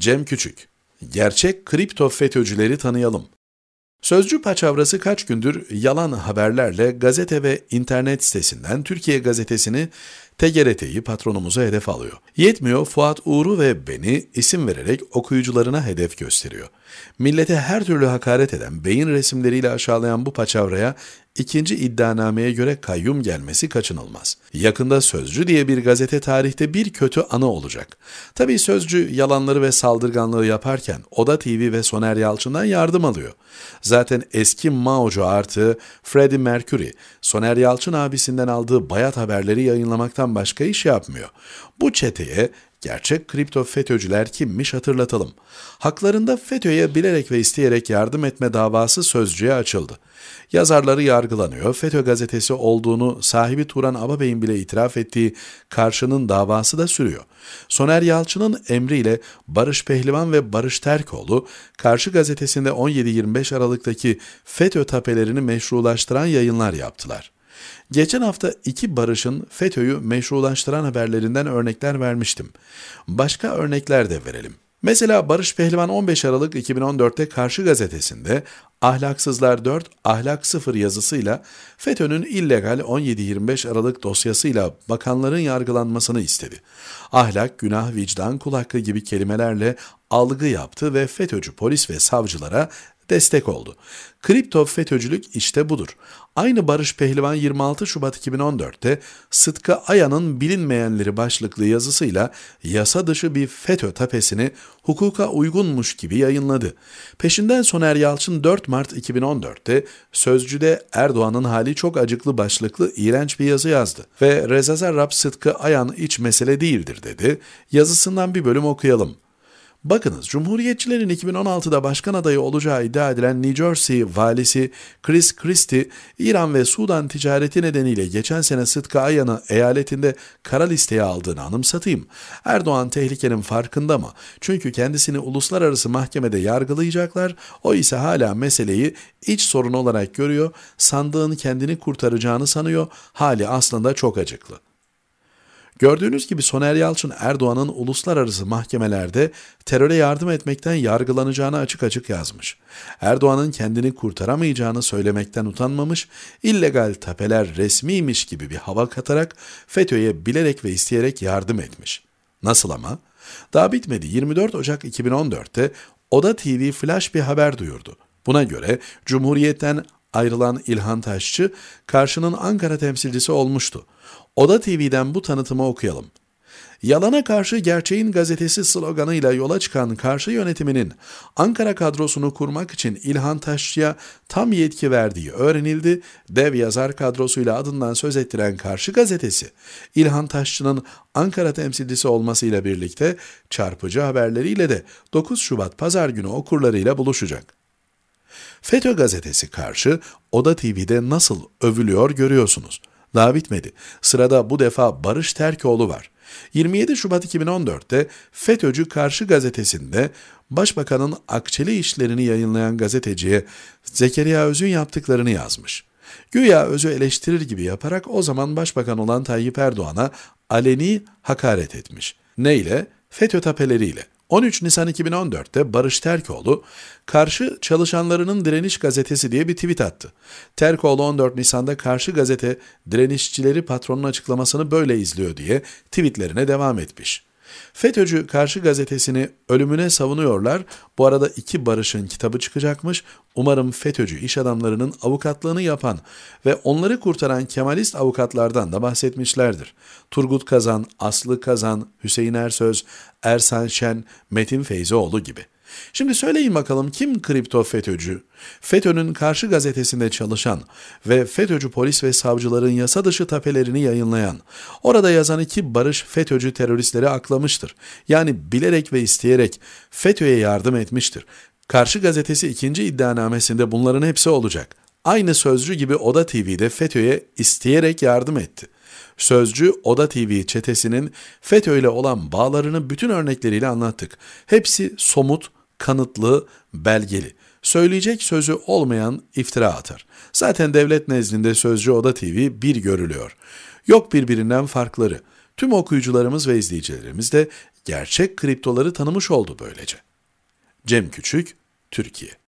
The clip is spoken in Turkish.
Cem Küçük Gerçek kripto FETÖ'cüleri tanıyalım. Sözcü paçavrası kaç gündür yalan haberlerle gazete ve internet sitesinden Türkiye gazetesini TGRT'yi patronumuza hedef alıyor. Yetmiyor Fuat Uğur'u ve beni isim vererek okuyucularına hedef gösteriyor. Millete her türlü hakaret eden, beyin resimleriyle aşağılayan bu paçavraya İkinci iddianameye göre kayyum gelmesi kaçınılmaz. Yakında Sözcü diye bir gazete tarihte bir kötü ana olacak. Tabii Sözcü yalanları ve saldırganlığı yaparken Oda TV ve Soner Yalçın'dan yardım alıyor. Zaten eski Mao'cu artı Freddie Mercury, Soner Yalçın abisinden aldığı bayat haberleri yayınlamaktan başka iş yapmıyor. Bu çeteye Gerçek kripto FETÖ'cüler kimmiş hatırlatalım. Haklarında FETÖ'ye bilerek ve isteyerek yardım etme davası sözcüye açıldı. Yazarları yargılanıyor, FETÖ gazetesi olduğunu sahibi Turan Ababey'in bile itiraf ettiği karşının davası da sürüyor. Soner Yalçın'ın emriyle Barış Pehlivan ve Barış Terkoğlu, Karşı gazetesinde 17-25 Aralık'taki FETÖ tapelerini meşrulaştıran yayınlar yaptılar. Geçen hafta iki barışın FETÖ'yü meşrulaştıran haberlerinden örnekler vermiştim. Başka örnekler de verelim. Mesela Barış Pehlivan 15 Aralık 2014'te Karşı Gazetesi'nde Ahlaksızlar 4, Ahlak 0 yazısıyla FETÖ'nün illegal 17-25 Aralık dosyasıyla bakanların yargılanmasını istedi. Ahlak, günah, vicdan, kul hakkı gibi kelimelerle algı yaptı ve FETÖ'cü polis ve savcılara destek oldu. Kripto FETÖ'cülük işte budur. Aynı Barış Pehlivan 26 Şubat 2014'te Sıtkı Aya'nın bilinmeyenleri başlıklı yazısıyla yasa dışı bir FETÖ tapesini hukuka uygunmuş gibi yayınladı. Peşinden Soner Yalçın 4 Mart 2014'te Sözcü'de Erdoğan'ın hali çok acıklı başlıklı iğrenç bir yazı yazdı ve Reza Zarrab Sıtkı Ayan iç mesele değildir dedi. Yazısından bir bölüm okuyalım. Bakınız Cumhuriyetçilerin 2016'da başkan adayı olacağı iddia edilen New Jersey valisi Chris Christie, İran ve Sudan ticareti nedeniyle geçen sene Sıtkı Ayan'ı eyaletinde kara listeye aldığını anımsatayım. Erdoğan tehlikenin farkında mı? Çünkü kendisini uluslararası mahkemede yargılayacaklar, o ise hala meseleyi iç sorun olarak görüyor, sandığın kendini kurtaracağını sanıyor, hali aslında çok acıklı.'' Gördüğünüz gibi Soner Yalçın Erdoğan'ın uluslararası mahkemelerde teröre yardım etmekten yargılanacağını açık açık yazmış. Erdoğan'ın kendini kurtaramayacağını söylemekten utanmamış, illegal tapeler resmiymiş gibi bir hava katarak FETÖ'ye bilerek ve isteyerek yardım etmiş. Nasıl ama? Daha bitmedi 24 Ocak 2014'te Oda TV flash bir haber duyurdu. Buna göre Cumhuriyet'ten ayrılan İlhan Taşçı, karşının Ankara temsilcisi olmuştu. Oda TV'den bu tanıtımı okuyalım. Yalana karşı gerçeğin gazetesi sloganıyla yola çıkan karşı yönetiminin Ankara kadrosunu kurmak için İlhan Taşçı'ya tam yetki verdiği öğrenildi. Dev yazar kadrosuyla adından söz ettiren karşı gazetesi İlhan Taşçı'nın Ankara temsilcisi olmasıyla birlikte çarpıcı haberleriyle de 9 Şubat pazar günü okurlarıyla buluşacak. FETÖ gazetesi karşı Oda TV'de nasıl övülüyor görüyorsunuz. Daha bitmedi. Sırada bu defa Barış Terkoğlu var. 27 Şubat 2014'te FETÖ'cü Karşı gazetesinde Başbakanın akçeli işlerini yayınlayan gazeteciye Zekeriya Öz'ün yaptıklarını yazmış. Güya Öz'ü eleştirir gibi yaparak o zaman başbakan olan Tayyip Erdoğan'a aleni hakaret etmiş. Neyle? FETÖ tapeleriyle. 13 Nisan 2014'te Barış Terkoğlu, Karşı Çalışanlarının Direniş Gazetesi diye bir tweet attı. Terkoğlu 14 Nisan'da Karşı Gazete, direnişçileri patronun açıklamasını böyle izliyor diye tweetlerine devam etmiş. FETÖ'cü Karşı Gazetesi'ni ölümüne savunuyorlar. Bu arada iki barışın kitabı çıkacakmış. Umarım FETÖ'cü iş adamlarının avukatlığını yapan ve onları kurtaran Kemalist avukatlardan da bahsetmişlerdir. Turgut Kazan, Aslı Kazan, Hüseyin Ersöz, Ersan Şen, Metin Feyzoğlu gibi. Şimdi söyleyin bakalım kim kripto FETÖ'cü? FETÖ'nün karşı gazetesinde çalışan ve FETÖ'cü polis ve savcıların yasa dışı tapelerini yayınlayan, orada yazan iki barış FETÖ'cü teröristleri aklamıştır. Yani bilerek ve isteyerek FETÖ'ye yardım etmiştir. Karşı gazetesi ikinci iddianamesinde bunların hepsi olacak. Aynı Sözcü gibi Oda TV'de FETÖ'ye isteyerek yardım etti. Sözcü Oda TV çetesinin FETÖ ile olan bağlarını bütün örnekleriyle anlattık. Hepsi somut, kanıtlı, belgeli. Söyleyecek sözü olmayan iftira atar. Zaten devlet nezdinde Sözcü Oda TV bir görülüyor. Yok birbirinden farkları. Tüm okuyucularımız ve izleyicilerimiz de gerçek kriptoları tanımış oldu böylece. Cem Küçük, Türkiye